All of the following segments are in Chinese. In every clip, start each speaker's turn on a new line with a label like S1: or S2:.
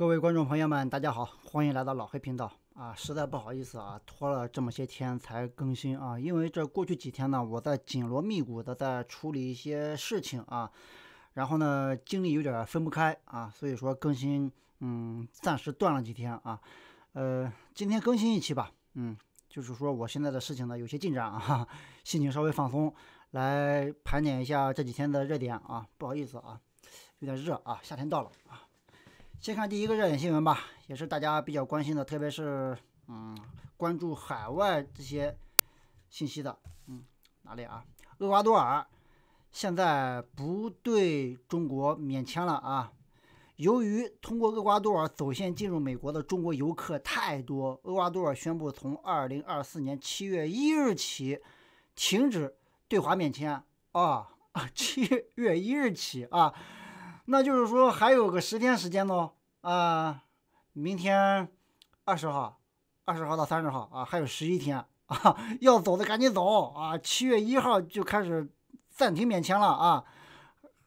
S1: 各位观众朋友们，大家好，欢迎来到老黑频道啊！实在不好意思啊，拖了这么些天才更新啊，因为这过去几天呢，我在紧锣密鼓的在处理一些事情啊，然后呢精力有点分不开啊，所以说更新嗯暂时断了几天啊，呃，今天更新一期吧，嗯，就是说我现在的事情呢有些进展啊，心情稍微放松，来盘点一下这几天的热点啊，不好意思啊，有点热啊，夏天到了啊。先看第一个热点新闻吧，也是大家比较关心的，特别是嗯关注海外这些信息的，嗯哪里啊？厄瓜多尔现在不对中国免签了啊！由于通过厄瓜多尔走线进入美国的中国游客太多，厄瓜多尔宣布从二零二四年七月一日起停止对华免签啊啊！七月一日起啊！那就是说还有个十天时间呢，啊，明天二十号，二十号到三十号啊，还有十一天啊，要走的赶紧走啊，七月一号就开始暂停免签了啊，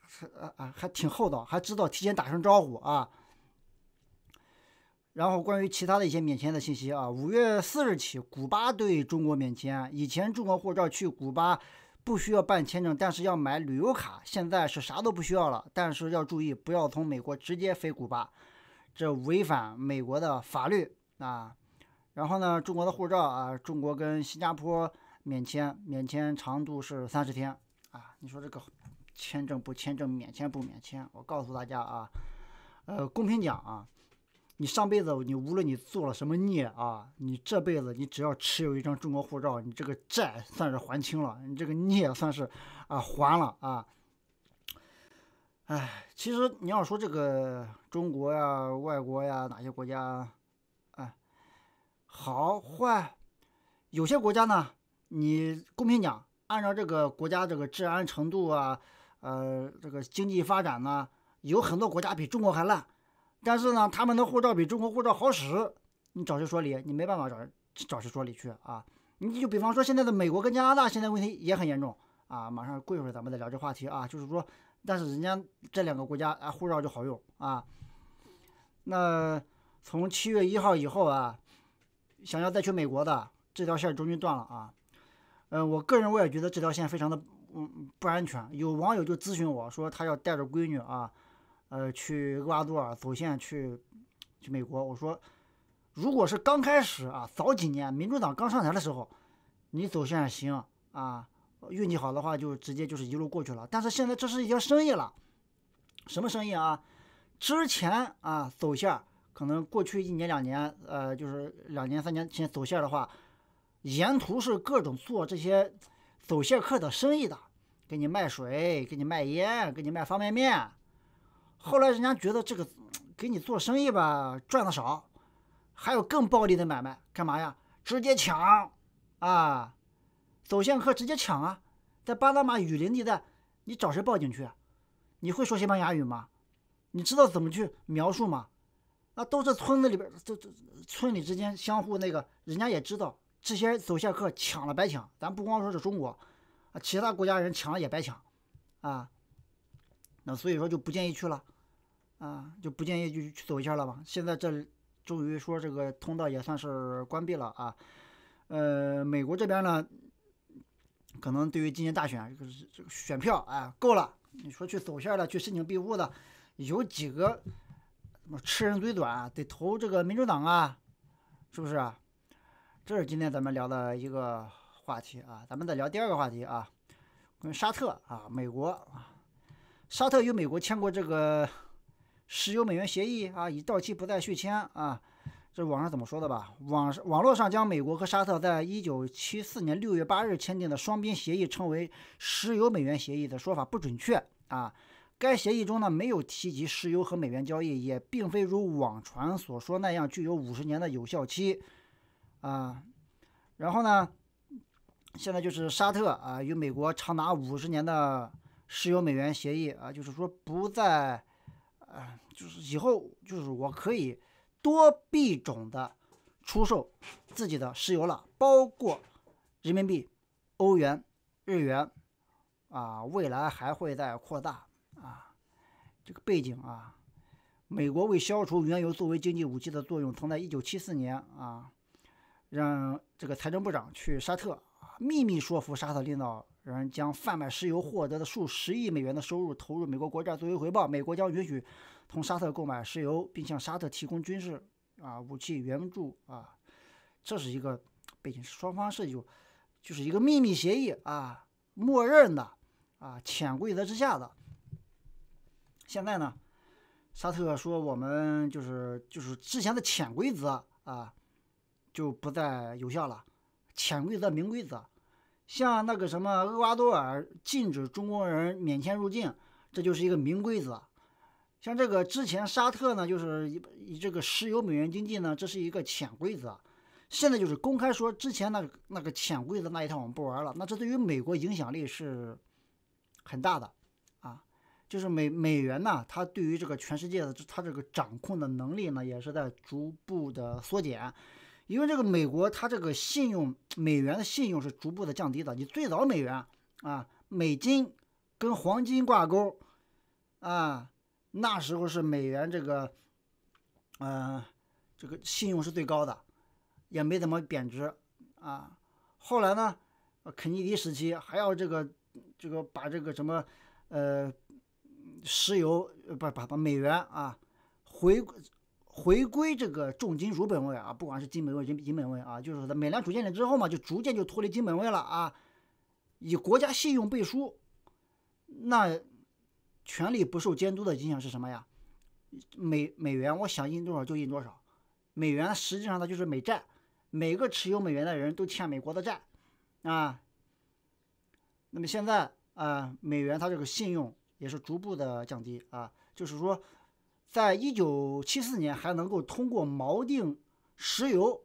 S1: 是啊啊，还挺厚道，还知道提前打声招呼啊。然后关于其他的一些免签的信息啊，五月四日起，古巴对中国免签，以前中国护照去古巴。不需要办签证，但是要买旅游卡。现在是啥都不需要了，但是要注意不要从美国直接飞古巴，这违反美国的法律啊。然后呢，中国的护照啊，中国跟新加坡免签，免签长度是三十天啊。你说这个签证不签证，免签不免签，我告诉大家啊，呃，公平讲啊。你上辈子你无论你做了什么孽啊，你这辈子你只要持有一张中国护照，你这个债算是还清了，你这个孽算是啊还了啊。哎，其实你要说这个中国呀、外国呀、哪些国家，哎，好坏，有些国家呢，你公平讲，按照这个国家这个治安程度啊，呃，这个经济发展呢，有很多国家比中国还烂。但是呢，他们的护照比中国护照好使，你找谁说理？你没办法找找谁说理去啊！你就比方说现在的美国跟加拿大，现在问题也很严重啊！马上过一会儿咱们再聊这话题啊，就是说，但是人家这两个国家啊，护照就好用啊。那从七月一号以后啊，想要再去美国的这条线终于断了啊。嗯，我个人我也觉得这条线非常的嗯不安全。有网友就咨询我说，他要带着闺女啊。呃，去厄瓜多尔走线去，去美国。我说，如果是刚开始啊，早几年民主党刚上台的时候，你走线行啊，运气好的话就直接就是一路过去了。但是现在这是一条生意了，什么生意啊？之前啊走线，可能过去一年两年，呃，就是两年三年前走线的话，沿途是各种做这些走线客的生意的，给你卖水，给你卖烟，给你卖方便面。后来人家觉得这个给你做生意吧，赚的少，还有更暴利的买卖，干嘛呀？直接抢啊！走线客直接抢啊！在巴拿马雨林地带，你找谁报警去？你会说西班牙语吗？你知道怎么去描述吗？那都是村子里边，这这村里之间相互那个，人家也知道这些走线客抢了白抢。咱不光说是中国，啊，其他国家人抢了也白抢，啊，那所以说就不建议去了。啊，就不建议就去走一下了吧？现在这终于说这个通道也算是关闭了啊。呃，美国这边呢，可能对于今年大选这个这个选票啊，够了。你说去走线的、去申请庇护的，有几个？吃人嘴短，得投这个民主党啊，是不是？这是今天咱们聊的一个话题啊。咱们再聊第二个话题啊，嗯，沙特啊，美国啊，沙特与美国签过这个。石油美元协议啊，已到期不再续签啊，这网上怎么说的吧？网网络上将美国和沙特在一九七四年六月八日签订的双边协议称为石油美元协议的说法不准确啊。该协议中呢没有提及石油和美元交易，也并非如网传所说那样具有五十年的有效期啊。然后呢，现在就是沙特啊与美国长达五十年的石油美元协议啊，就是说不再。啊，就是以后就是我可以多币种的出售自己的石油了，包括人民币、欧元、日元啊，未来还会再扩大啊。这个背景啊，美国为消除原油作为经济武器的作用，曾在1974年啊，让这个财政部长去沙特。秘密说服沙特领导人将贩卖石油获得的数十亿美元的收入投入美国国债，作为回报，美国将允许从沙特购买石油，并向沙特提供军事啊武器援助啊。这是一个背景，双方是有就是一个秘密协议啊，默认的啊潜规则之下的。现在呢，沙特说我们就是就是之前的潜规则啊就不再有效了。潜规则、明规则，像那个什么厄瓜多尔禁止中国人免签入境，这就是一个明规则。像这个之前沙特呢，就是以这个石油美元经济呢，这是一个潜规则。现在就是公开说，之前那那个潜规则那一套我们不玩了。那这对于美国影响力是很大的啊，就是美美元呢，它对于这个全世界的它这个掌控的能力呢，也是在逐步的缩减。因为这个美国，它这个信用美元的信用是逐步的降低的。你最早美元啊，美金跟黄金挂钩啊，那时候是美元这个，嗯，这个信用是最高的，也没怎么贬值啊。后来呢，肯尼迪时期还要这个这个把这个什么呃，石油不不不美元啊回。回归这个重金属本位啊，不管是金本位、银银本位啊，就是说美联储建立之后嘛，就逐渐就脱离金本位了啊。以国家信用背书，那权力不受监督的影响是什么呀？美美元我想印多少就印多少，美元实际上它就是美债，每个持有美元的人都欠美国的债啊。那么现在啊，美元它这个信用也是逐步的降低啊，就是说。在一九七四年还能够通过锚定石油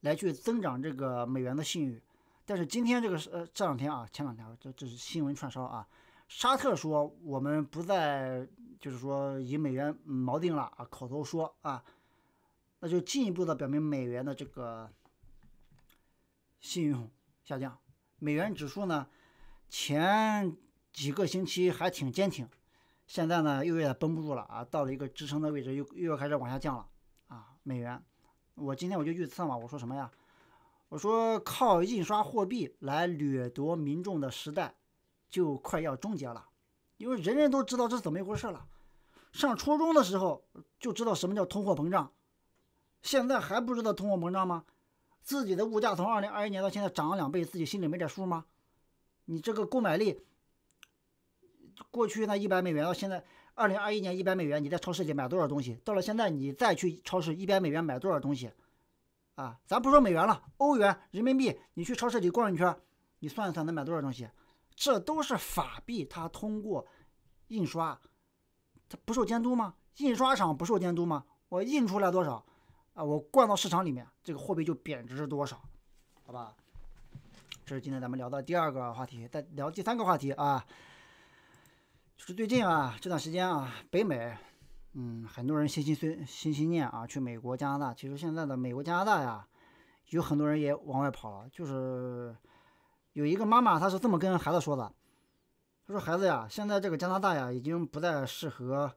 S1: 来去增长这个美元的信誉，但是今天这个是这两天啊，前两天这这是新闻串烧啊，沙特说我们不再就是说以美元锚定了啊，口头说啊，那就进一步的表明美元的这个信用下降。美元指数呢，前几个星期还挺坚挺。现在呢，又有点绷不住了啊！到了一个支撑的位置，又又要开始往下降了啊！美元，我今天我就预测嘛，我说什么呀？我说靠印刷货币来掠夺民众的时代，就快要终结了。因为人人都知道这是怎么一回事了。上初中的时候就知道什么叫通货膨胀，现在还不知道通货膨胀吗？自己的物价从二零二一年到现在涨了两倍，自己心里没点数吗？你这个购买力。过去那一百美元到现在，二零二一年一百美元你在超市里买多少东西？到了现在你再去超市一百美元买多少东西？啊，咱不说美元了，欧元、人民币，你去超市里逛一圈，你算一算能买多少东西？这都是法币，它通过印刷，它不受监督吗？印刷厂不受监督吗？我印出来多少，啊，我灌到市场里面，这个货币就贬值多少，好吧？这是今天咱们聊的第二个话题，再聊第三个话题啊。就是最近啊这段时间啊，北美，嗯，很多人心心碎心心念啊，去美国、加拿大。其实现在的美国、加拿大呀，有很多人也往外跑了。就是有一个妈妈，她是这么跟孩子说的：“她说孩子呀，现在这个加拿大呀，已经不再适合，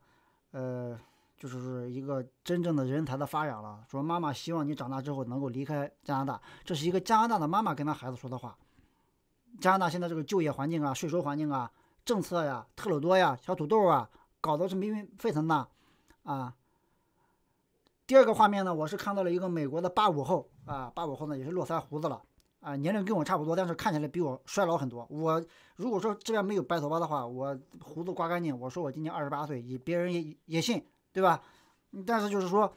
S1: 呃，就是一个真正的人才的发展了。说妈妈希望你长大之后能够离开加拿大。”这是一个加拿大的妈妈跟她孩子说的话。加拿大现在这个就业环境啊，税收环境啊。政策呀，特鲁多呀，小土豆啊，搞的是民愤沸腾呐，啊。第二个画面呢，我是看到了一个美国的八五后啊，八五后呢也是络腮胡子了，啊，年龄跟我差不多，但是看起来比我衰老很多。我如果说这边没有白头发的话，我胡子刮干净，我说我今年二十八岁，别人也也信，对吧？但是就是说，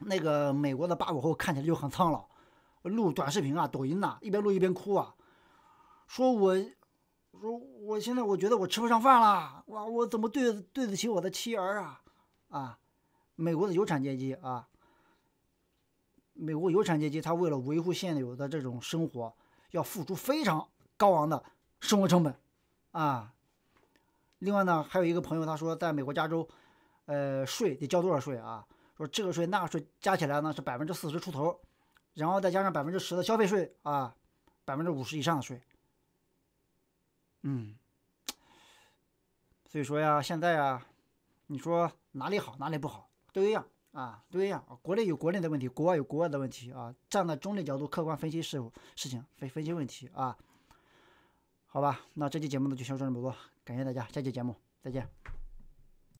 S1: 那个美国的八五后看起来就很苍老，录短视频啊，抖音呐，一边录一边哭啊，说我。说我现在我觉得我吃不上饭了，哇！我怎么对对得起我的妻儿啊？啊！美国的有产阶级啊，美国有产阶级他为了维护现有的这种生活，要付出非常高昂的生活成本啊。另外呢，还有一个朋友他说在美国加州，呃，税得交多少税啊？说这个税、那个税加起来呢是百分之四十出头，然后再加上百分之十的消费税啊，百分之五十以上的税。嗯，所以说呀，现在啊，你说哪里好，哪里不好都一样啊，都一样。国内有国内的问题，国外有国外的问题啊。站在中立角度，客观分析事事情，分分析问题啊。好吧，那这期节目呢，就先说这么多，感谢大家，下期节目再见。